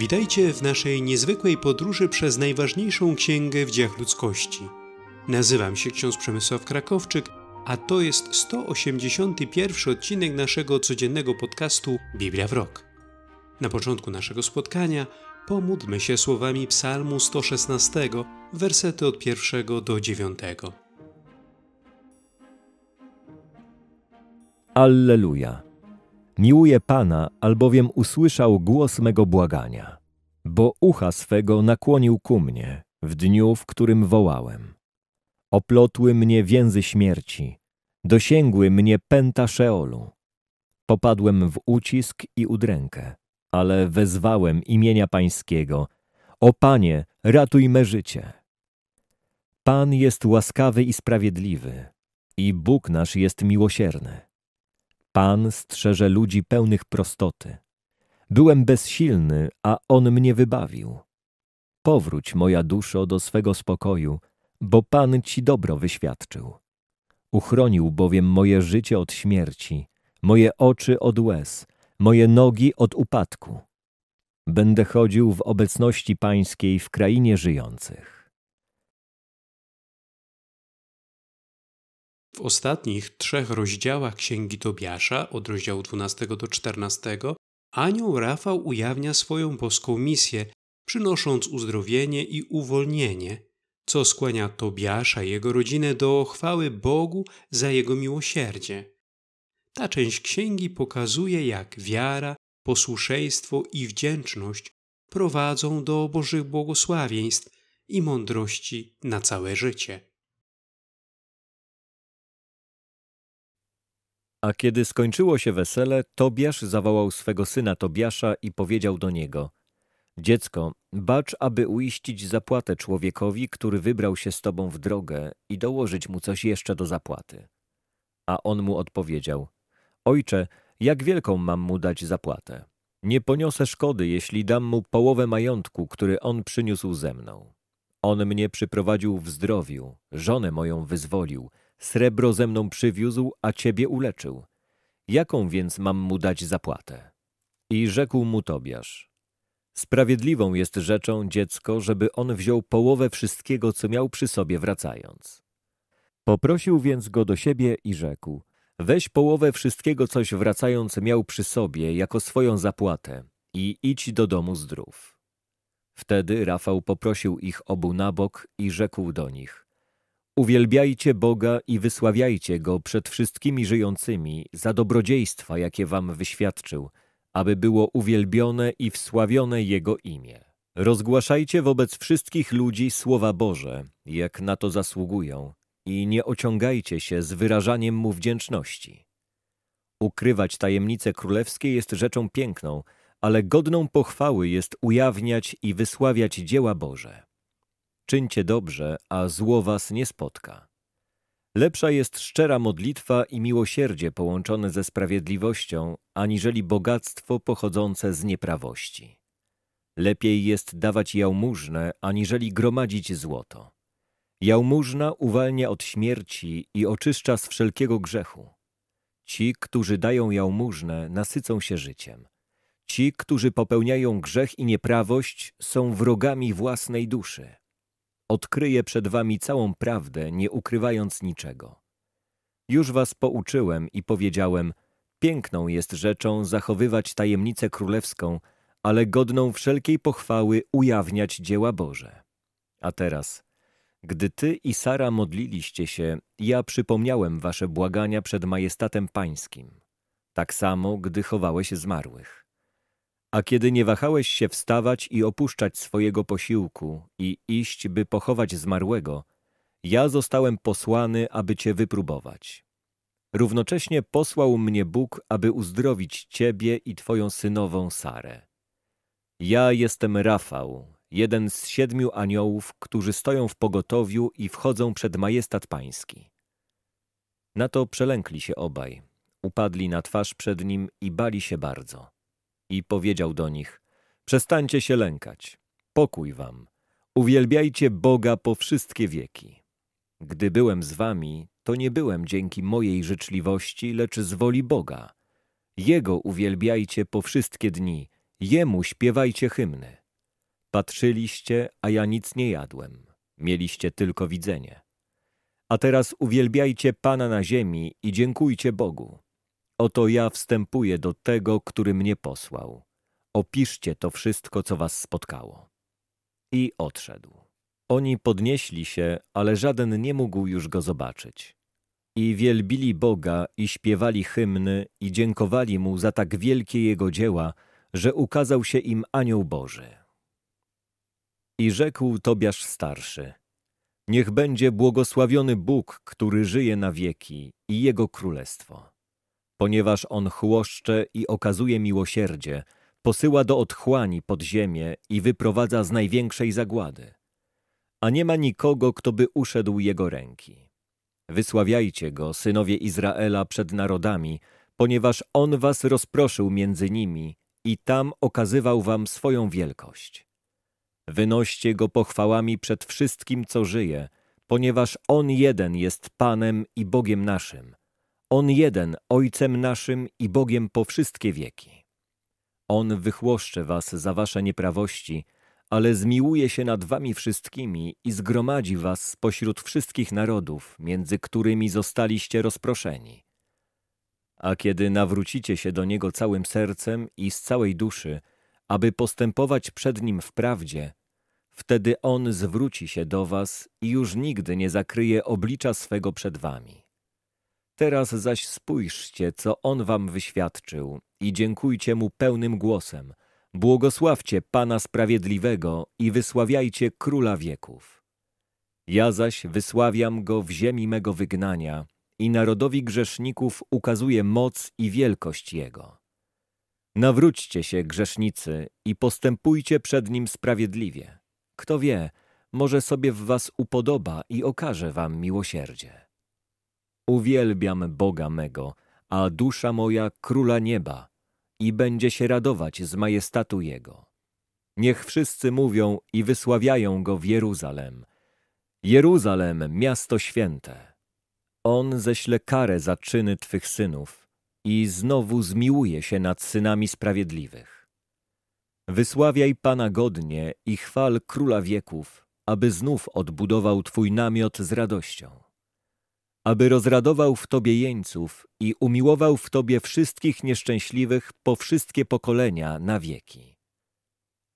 Witajcie w naszej niezwykłej podróży przez najważniejszą księgę w dziejach ludzkości. Nazywam się ksiądz Przemysław Krakowczyk, a to jest 181 odcinek naszego codziennego podcastu Biblia w Rok. Na początku naszego spotkania pomódlmy się słowami Psalmu 116, wersety od 1 do 9. Alleluja! Miłuję Pana, albowiem usłyszał głos mego błagania, bo ucha swego nakłonił ku mnie w dniu, w którym wołałem. Oplotły mnie więzy śmierci, dosięgły mnie pęta Szeolu. Popadłem w ucisk i udrękę, ale wezwałem imienia Pańskiego. O Panie, ratuj me życie! Pan jest łaskawy i sprawiedliwy i Bóg nasz jest miłosierny. Pan strzeże ludzi pełnych prostoty. Byłem bezsilny, a On mnie wybawił. Powróć, moja duszo, do swego spokoju, bo Pan Ci dobro wyświadczył. Uchronił bowiem moje życie od śmierci, moje oczy od łez, moje nogi od upadku. Będę chodził w obecności Pańskiej w krainie żyjących. W ostatnich trzech rozdziałach Księgi Tobiasza, od rozdziału 12 do 14, anioł Rafał ujawnia swoją boską misję, przynosząc uzdrowienie i uwolnienie, co skłania Tobiasza i jego rodzinę do chwały Bogu za jego miłosierdzie. Ta część księgi pokazuje, jak wiara, posłuszeństwo i wdzięczność prowadzą do Bożych błogosławieństw i mądrości na całe życie. A kiedy skończyło się wesele, Tobiasz zawołał swego syna Tobiasza i powiedział do niego: Dziecko, bacz, aby uiścić zapłatę człowiekowi, który wybrał się z tobą w drogę i dołożyć mu coś jeszcze do zapłaty. A on mu odpowiedział: Ojcze, jak wielką mam mu dać zapłatę? Nie poniosę szkody, jeśli dam mu połowę majątku, który on przyniósł ze mną. On mnie przyprowadził w zdrowiu, żonę moją wyzwolił Srebro ze mną przywiózł, a ciebie uleczył. Jaką więc mam mu dać zapłatę? I rzekł mu Tobiasz. Sprawiedliwą jest rzeczą dziecko, żeby on wziął połowę wszystkiego, co miał przy sobie wracając. Poprosił więc go do siebie i rzekł. Weź połowę wszystkiego, coś wracając miał przy sobie, jako swoją zapłatę i idź do domu zdrów. Wtedy Rafał poprosił ich obu na bok i rzekł do nich. Uwielbiajcie Boga i wysławiajcie Go przed wszystkimi żyjącymi za dobrodziejstwa, jakie wam wyświadczył, aby było uwielbione i wsławione Jego imię. Rozgłaszajcie wobec wszystkich ludzi słowa Boże, jak na to zasługują, i nie ociągajcie się z wyrażaniem Mu wdzięczności. Ukrywać tajemnice królewskie jest rzeczą piękną, ale godną pochwały jest ujawniać i wysławiać dzieła Boże. Czyńcie dobrze, a zło was nie spotka. Lepsza jest szczera modlitwa i miłosierdzie połączone ze sprawiedliwością, aniżeli bogactwo pochodzące z nieprawości. Lepiej jest dawać jałmużnę, aniżeli gromadzić złoto. Jałmużna uwalnia od śmierci i oczyszcza z wszelkiego grzechu. Ci, którzy dają jałmużnę, nasycą się życiem. Ci, którzy popełniają grzech i nieprawość, są wrogami własnej duszy. Odkryję przed wami całą prawdę, nie ukrywając niczego. Już was pouczyłem i powiedziałem, piękną jest rzeczą zachowywać tajemnicę królewską, ale godną wszelkiej pochwały ujawniać dzieła Boże. A teraz, gdy ty i Sara modliliście się, ja przypomniałem wasze błagania przed majestatem pańskim. Tak samo, gdy chowałeś zmarłych. A kiedy nie wahałeś się wstawać i opuszczać swojego posiłku i iść, by pochować zmarłego, ja zostałem posłany, aby cię wypróbować. Równocześnie posłał mnie Bóg, aby uzdrowić ciebie i twoją synową Sarę. Ja jestem Rafał, jeden z siedmiu aniołów, którzy stoją w pogotowiu i wchodzą przed majestat pański. Na to przelękli się obaj, upadli na twarz przed nim i bali się bardzo i powiedział do nich, przestańcie się lękać, pokój wam, uwielbiajcie Boga po wszystkie wieki. Gdy byłem z wami, to nie byłem dzięki mojej życzliwości, lecz z woli Boga. Jego uwielbiajcie po wszystkie dni, Jemu śpiewajcie hymny. Patrzyliście, a ja nic nie jadłem, mieliście tylko widzenie. A teraz uwielbiajcie Pana na ziemi i dziękujcie Bogu Oto ja wstępuję do tego, który mnie posłał. Opiszcie to wszystko, co was spotkało. I odszedł. Oni podnieśli się, ale żaden nie mógł już go zobaczyć. I wielbili Boga i śpiewali hymny i dziękowali Mu za tak wielkie Jego dzieła, że ukazał się im anioł Boży. I rzekł Tobiasz starszy, niech będzie błogosławiony Bóg, który żyje na wieki i Jego królestwo. Ponieważ on chłoszcze i okazuje miłosierdzie, posyła do otchłani pod ziemię i wyprowadza z największej zagłady. A nie ma nikogo, kto by uszedł jego ręki. Wysławiajcie go, synowie Izraela, przed narodami, ponieważ on was rozproszył między nimi i tam okazywał wam swoją wielkość. Wynoście go pochwałami przed wszystkim, co żyje, ponieważ on jeden jest Panem i Bogiem naszym, on jeden, Ojcem naszym i Bogiem po wszystkie wieki. On wychłoszcze was za wasze nieprawości, ale zmiłuje się nad wami wszystkimi i zgromadzi was spośród wszystkich narodów, między którymi zostaliście rozproszeni. A kiedy nawrócicie się do Niego całym sercem i z całej duszy, aby postępować przed Nim w prawdzie, wtedy On zwróci się do was i już nigdy nie zakryje oblicza swego przed wami. Teraz zaś spójrzcie, co On wam wyświadczył i dziękujcie Mu pełnym głosem. Błogosławcie Pana Sprawiedliwego i wysławiajcie Króla wieków. Ja zaś wysławiam Go w ziemi mego wygnania i narodowi grzeszników ukazuje moc i wielkość Jego. Nawróćcie się, grzesznicy, i postępujcie przed Nim sprawiedliwie. Kto wie, może sobie w was upodoba i okaże wam miłosierdzie. Uwielbiam Boga mego, a dusza moja króla nieba i będzie się radować z majestatu Jego. Niech wszyscy mówią i wysławiają Go w Jeruzalem. Jeruzalem, miasto święte. On ześle karę za czyny Twych synów i znowu zmiłuje się nad synami sprawiedliwych. Wysławiaj Pana godnie i chwal Króla wieków, aby znów odbudował Twój namiot z radością aby rozradował w Tobie jeńców i umiłował w Tobie wszystkich nieszczęśliwych po wszystkie pokolenia na wieki.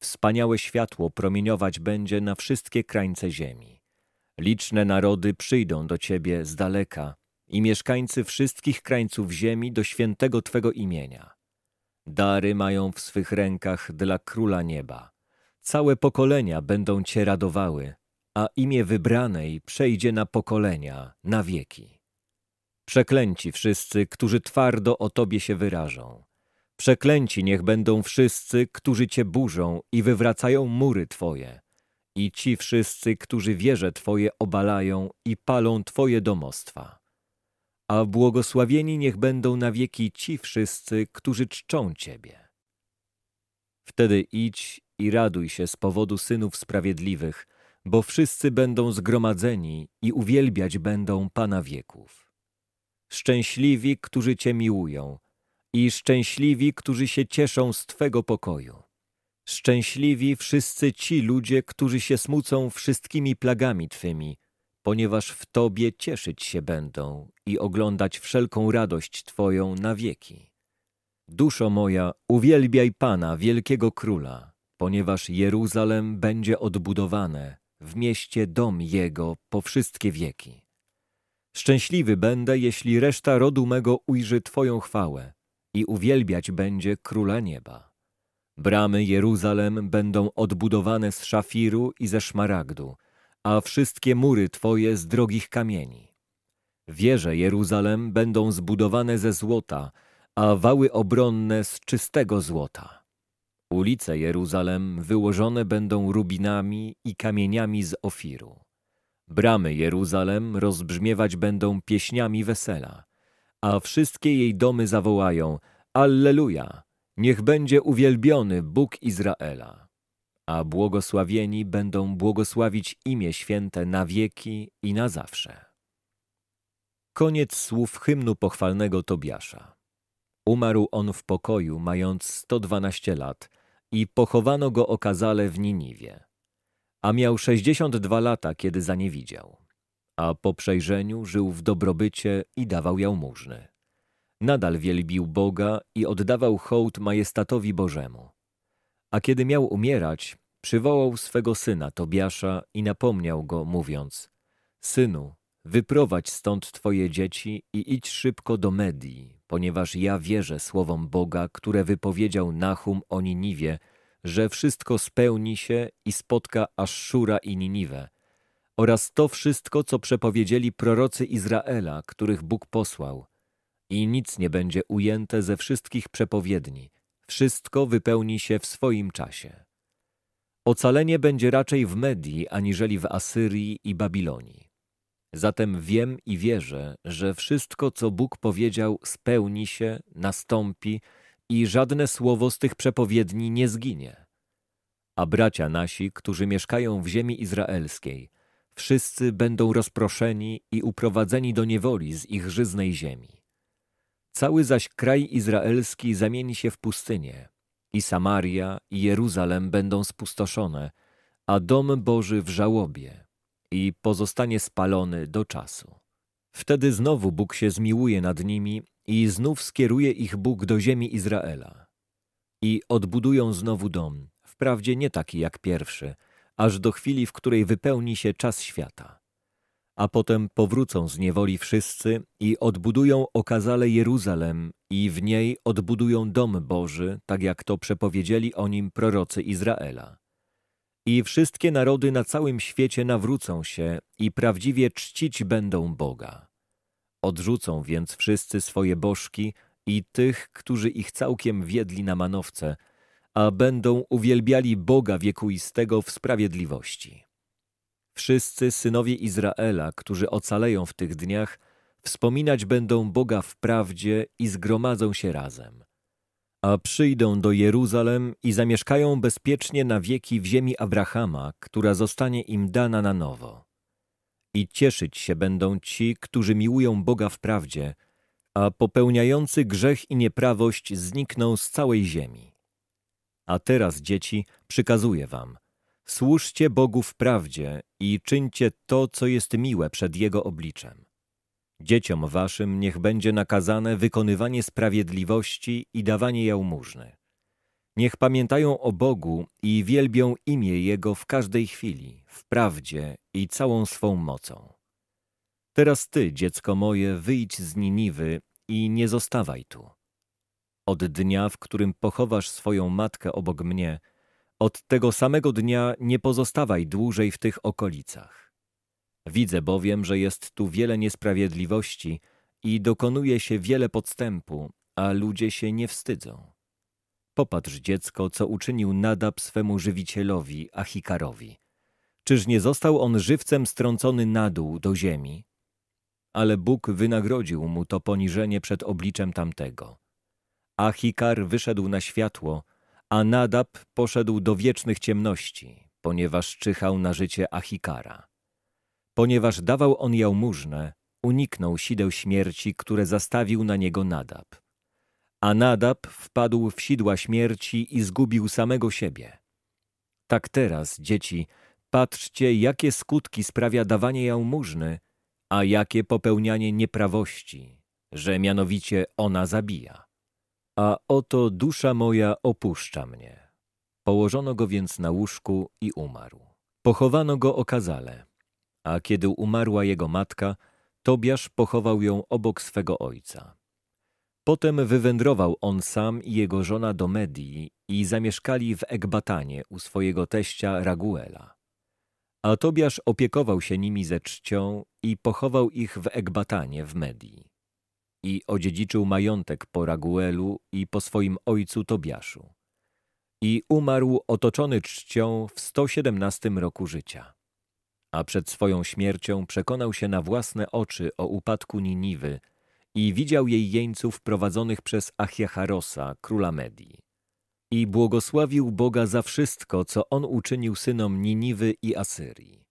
Wspaniałe światło promieniować będzie na wszystkie krańce ziemi. Liczne narody przyjdą do Ciebie z daleka i mieszkańcy wszystkich krańców ziemi do świętego Twego imienia. Dary mają w swych rękach dla Króla Nieba. Całe pokolenia będą Cię radowały, a imię wybranej przejdzie na pokolenia, na wieki. Przeklęci wszyscy, którzy twardo o Tobie się wyrażą. Przeklęci niech będą wszyscy, którzy Cię burzą i wywracają mury Twoje. I ci wszyscy, którzy wieże Twoje obalają i palą Twoje domostwa. A błogosławieni niech będą na wieki ci wszyscy, którzy czczą Ciebie. Wtedy idź i raduj się z powodu synów sprawiedliwych, bo wszyscy będą zgromadzeni i uwielbiać będą Pana wieków. Szczęśliwi, którzy Cię miłują i szczęśliwi, którzy się cieszą z Twego pokoju. Szczęśliwi wszyscy ci ludzie, którzy się smucą wszystkimi plagami Twymi, ponieważ w Tobie cieszyć się będą i oglądać wszelką radość Twoją na wieki. Duszo moja, uwielbiaj Pana, wielkiego Króla, ponieważ Jeruzalem będzie odbudowane w mieście dom jego po wszystkie wieki. Szczęśliwy będę, jeśli reszta rodu mego ujrzy Twoją chwałę i uwielbiać będzie Króla Nieba. Bramy Jeruzalem będą odbudowane z szafiru i ze szmaragdu, a wszystkie mury Twoje z drogich kamieni. Wieże Jeruzalem będą zbudowane ze złota, a wały obronne z czystego złota. Ulice Jeruzalem wyłożone będą rubinami i kamieniami z Ofiru. Bramy Jeruzalem rozbrzmiewać będą pieśniami wesela, a wszystkie jej domy zawołają Alleluja! Niech będzie uwielbiony Bóg Izraela. A błogosławieni będą błogosławić imię święte na wieki i na zawsze. Koniec słów hymnu pochwalnego Tobiasza. Umarł on w pokoju, mając 112 lat – i pochowano go okazale w Niniwie. A miał 62 lata, kiedy zaniewidział. A po przejrzeniu żył w dobrobycie i dawał jałmużny. Nadal wielbił Boga i oddawał hołd majestatowi Bożemu. A kiedy miał umierać, przywołał swego syna Tobiasza i napomniał go, mówiąc – Synu, Wyprowadź stąd Twoje dzieci i idź szybko do Medii, ponieważ ja wierzę słowom Boga, które wypowiedział Nahum o Niniwie, że wszystko spełni się i spotka Aszura i Niniwę, oraz to wszystko, co przepowiedzieli prorocy Izraela, których Bóg posłał. I nic nie będzie ujęte ze wszystkich przepowiedni. Wszystko wypełni się w swoim czasie. Ocalenie będzie raczej w Medii, aniżeli w Asyrii i Babilonii. Zatem wiem i wierzę, że wszystko, co Bóg powiedział, spełni się, nastąpi i żadne słowo z tych przepowiedni nie zginie. A bracia nasi, którzy mieszkają w ziemi izraelskiej, wszyscy będą rozproszeni i uprowadzeni do niewoli z ich żyznej ziemi. Cały zaś kraj izraelski zamieni się w pustynię, i Samaria i Jeruzalem będą spustoszone, a dom Boży w żałobie i pozostanie spalony do czasu. Wtedy znowu Bóg się zmiłuje nad nimi i znów skieruje ich Bóg do ziemi Izraela. I odbudują znowu dom, wprawdzie nie taki jak pierwszy, aż do chwili, w której wypełni się czas świata. A potem powrócą z niewoli wszyscy i odbudują okazale Jeruzalem i w niej odbudują dom Boży, tak jak to przepowiedzieli o nim prorocy Izraela. I wszystkie narody na całym świecie nawrócą się i prawdziwie czcić będą Boga. Odrzucą więc wszyscy swoje bożki i tych, którzy ich całkiem wiedli na manowce, a będą uwielbiali Boga wiekuistego w sprawiedliwości. Wszyscy synowie Izraela, którzy ocaleją w tych dniach, wspominać będą Boga w prawdzie i zgromadzą się razem a przyjdą do Jeruzalem i zamieszkają bezpiecznie na wieki w ziemi Abrahama, która zostanie im dana na nowo. I cieszyć się będą ci, którzy miłują Boga w prawdzie, a popełniający grzech i nieprawość znikną z całej ziemi. A teraz, dzieci, przykazuję wam, służcie Bogu w prawdzie i czyńcie to, co jest miłe przed Jego obliczem. Dzieciom waszym niech będzie nakazane wykonywanie sprawiedliwości i dawanie jałmużny. Niech pamiętają o Bogu i wielbią imię Jego w każdej chwili, w prawdzie i całą swą mocą. Teraz ty, dziecko moje, wyjdź z Niniwy i nie zostawaj tu. Od dnia, w którym pochowasz swoją matkę obok mnie, od tego samego dnia nie pozostawaj dłużej w tych okolicach. Widzę bowiem, że jest tu wiele niesprawiedliwości i dokonuje się wiele podstępu, a ludzie się nie wstydzą. Popatrz, dziecko, co uczynił Nadab swemu żywicielowi, Achikarowi. Czyż nie został on żywcem strącony na dół do ziemi? Ale Bóg wynagrodził mu to poniżenie przed obliczem tamtego. Achikar wyszedł na światło, a Nadab poszedł do wiecznych ciemności, ponieważ czyhał na życie Achikara. Ponieważ dawał on jałmużnę, uniknął sideł śmierci, które zastawił na niego Nadab. A Nadab wpadł w sidła śmierci i zgubił samego siebie. Tak teraz, dzieci, patrzcie, jakie skutki sprawia dawanie jałmużny, a jakie popełnianie nieprawości, że mianowicie ona zabija. A oto dusza moja opuszcza mnie. Położono go więc na łóżku i umarł. Pochowano go okazale a kiedy umarła jego matka, Tobiasz pochował ją obok swego ojca. Potem wywędrował on sam i jego żona do Medii i zamieszkali w Egbatanie u swojego teścia Raguela. A Tobiasz opiekował się nimi ze czcią i pochował ich w Egbatanie w Medii. I odziedziczył majątek po Raguelu i po swoim ojcu Tobiaszu. I umarł otoczony czcią w 117 roku życia a przed swoją śmiercią przekonał się na własne oczy o upadku Niniwy i widział jej jeńców prowadzonych przez Achiacharosa, króla Medii. I błogosławił Boga za wszystko, co on uczynił synom Niniwy i Asyrii.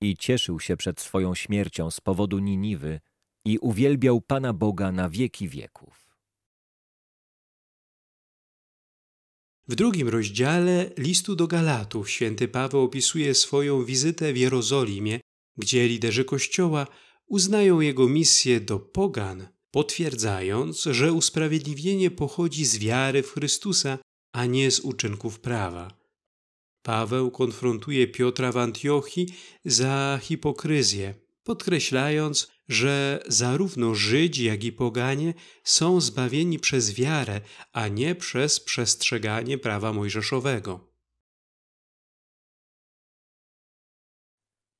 I cieszył się przed swoją śmiercią z powodu Niniwy i uwielbiał Pana Boga na wieki wieków. W drugim rozdziale listu do Galatów święty Paweł opisuje swoją wizytę w Jerozolimie, gdzie liderzy Kościoła uznają jego misję do pogan, potwierdzając, że usprawiedliwienie pochodzi z wiary w Chrystusa, a nie z uczynków prawa. Paweł konfrontuje Piotra w Antiochii za hipokryzję, podkreślając, że zarówno Żydzi, jak i poganie są zbawieni przez wiarę, a nie przez przestrzeganie prawa mojżeszowego.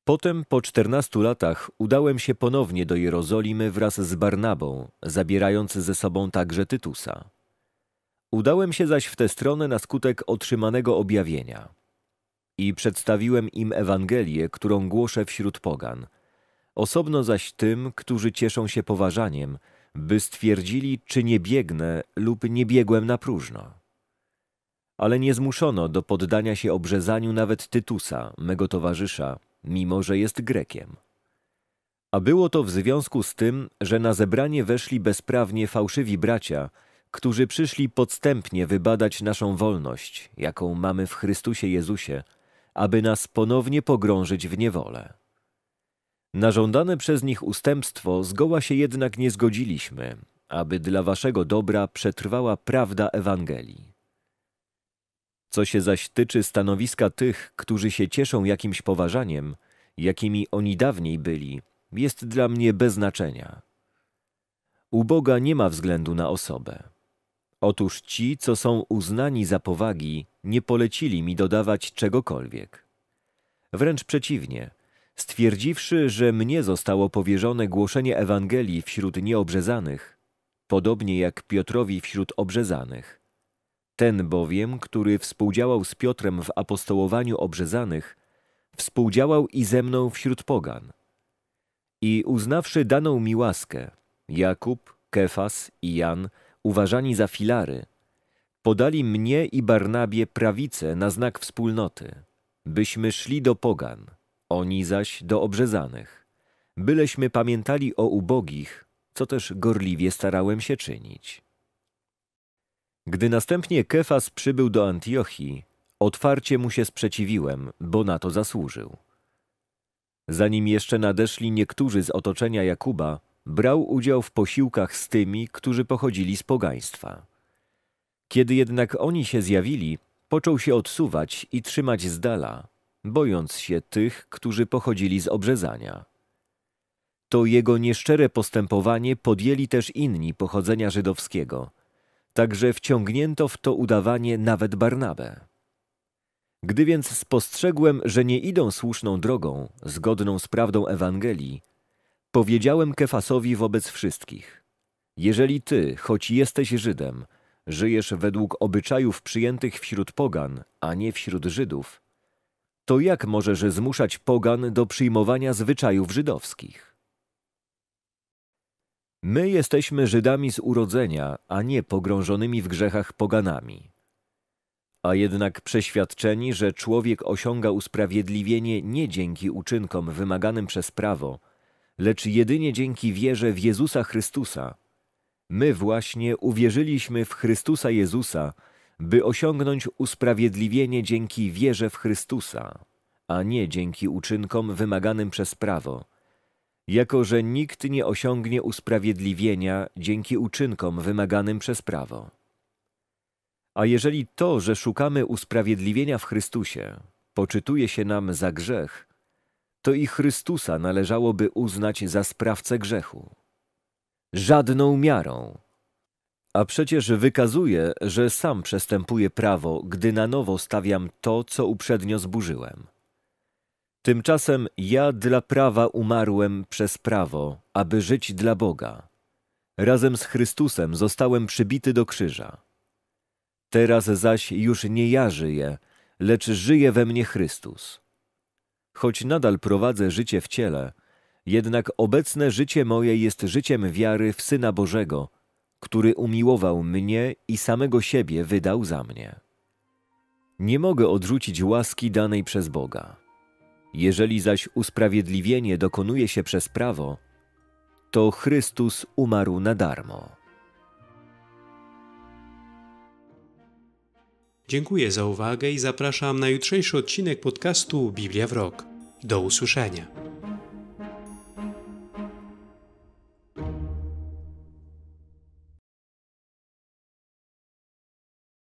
Potem po czternastu latach udałem się ponownie do Jerozolimy wraz z Barnabą, zabierając ze sobą także Tytusa. Udałem się zaś w tę stronę na skutek otrzymanego objawienia. I przedstawiłem im Ewangelię, którą głoszę wśród pogan – Osobno zaś tym, którzy cieszą się poważaniem, by stwierdzili, czy nie biegnę lub nie biegłem na próżno. Ale nie zmuszono do poddania się obrzezaniu nawet Tytusa, mego towarzysza, mimo że jest Grekiem. A było to w związku z tym, że na zebranie weszli bezprawnie fałszywi bracia, którzy przyszli podstępnie wybadać naszą wolność, jaką mamy w Chrystusie Jezusie, aby nas ponownie pogrążyć w niewolę. Na żądane przez nich ustępstwo zgoła się jednak nie zgodziliśmy, aby dla waszego dobra przetrwała prawda Ewangelii. Co się zaś tyczy stanowiska tych, którzy się cieszą jakimś poważaniem, jakimi oni dawniej byli, jest dla mnie bez znaczenia. U Boga nie ma względu na osobę. Otóż ci, co są uznani za powagi, nie polecili mi dodawać czegokolwiek. Wręcz przeciwnie – stwierdziwszy, że mnie zostało powierzone głoszenie Ewangelii wśród nieobrzezanych, podobnie jak Piotrowi wśród obrzezanych. Ten bowiem, który współdziałał z Piotrem w apostołowaniu obrzezanych, współdziałał i ze mną wśród pogan. I uznawszy daną mi łaskę, Jakub, Kefas i Jan, uważani za filary, podali mnie i Barnabie prawicę na znak wspólnoty, byśmy szli do pogan oni zaś do obrzezanych. Byleśmy pamiętali o ubogich, co też gorliwie starałem się czynić. Gdy następnie Kefas przybył do Antiochii, otwarcie mu się sprzeciwiłem, bo na to zasłużył. Zanim jeszcze nadeszli niektórzy z otoczenia Jakuba, brał udział w posiłkach z tymi, którzy pochodzili z pogaństwa. Kiedy jednak oni się zjawili, począł się odsuwać i trzymać z dala, bojąc się tych, którzy pochodzili z obrzezania. To jego nieszczere postępowanie podjęli też inni pochodzenia żydowskiego, także wciągnięto w to udawanie nawet Barnabę. Gdy więc spostrzegłem, że nie idą słuszną drogą, zgodną z prawdą Ewangelii, powiedziałem Kefasowi wobec wszystkich: Jeżeli ty, choć jesteś Żydem, żyjesz według obyczajów przyjętych wśród pogan, a nie wśród Żydów, to jak możesz zmuszać pogan do przyjmowania zwyczajów żydowskich? My jesteśmy Żydami z urodzenia, a nie pogrążonymi w grzechach poganami. A jednak przeświadczeni, że człowiek osiąga usprawiedliwienie nie dzięki uczynkom wymaganym przez prawo, lecz jedynie dzięki wierze w Jezusa Chrystusa, my właśnie uwierzyliśmy w Chrystusa Jezusa, by osiągnąć usprawiedliwienie dzięki wierze w Chrystusa, a nie dzięki uczynkom wymaganym przez prawo, jako że nikt nie osiągnie usprawiedliwienia dzięki uczynkom wymaganym przez prawo. A jeżeli to, że szukamy usprawiedliwienia w Chrystusie, poczytuje się nam za grzech, to i Chrystusa należałoby uznać za sprawcę grzechu. Żadną miarą a przecież wykazuję, że sam przestępuję prawo, gdy na nowo stawiam to, co uprzednio zburzyłem. Tymczasem ja dla prawa umarłem przez prawo, aby żyć dla Boga. Razem z Chrystusem zostałem przybity do krzyża. Teraz zaś już nie ja żyję, lecz żyje we mnie Chrystus. Choć nadal prowadzę życie w ciele, jednak obecne życie moje jest życiem wiary w Syna Bożego – który umiłował mnie i samego siebie wydał za mnie. Nie mogę odrzucić łaski danej przez Boga. Jeżeli zaś usprawiedliwienie dokonuje się przez prawo, to Chrystus umarł na darmo. Dziękuję za uwagę i zapraszam na jutrzejszy odcinek podcastu Biblia w Rok. Do usłyszenia.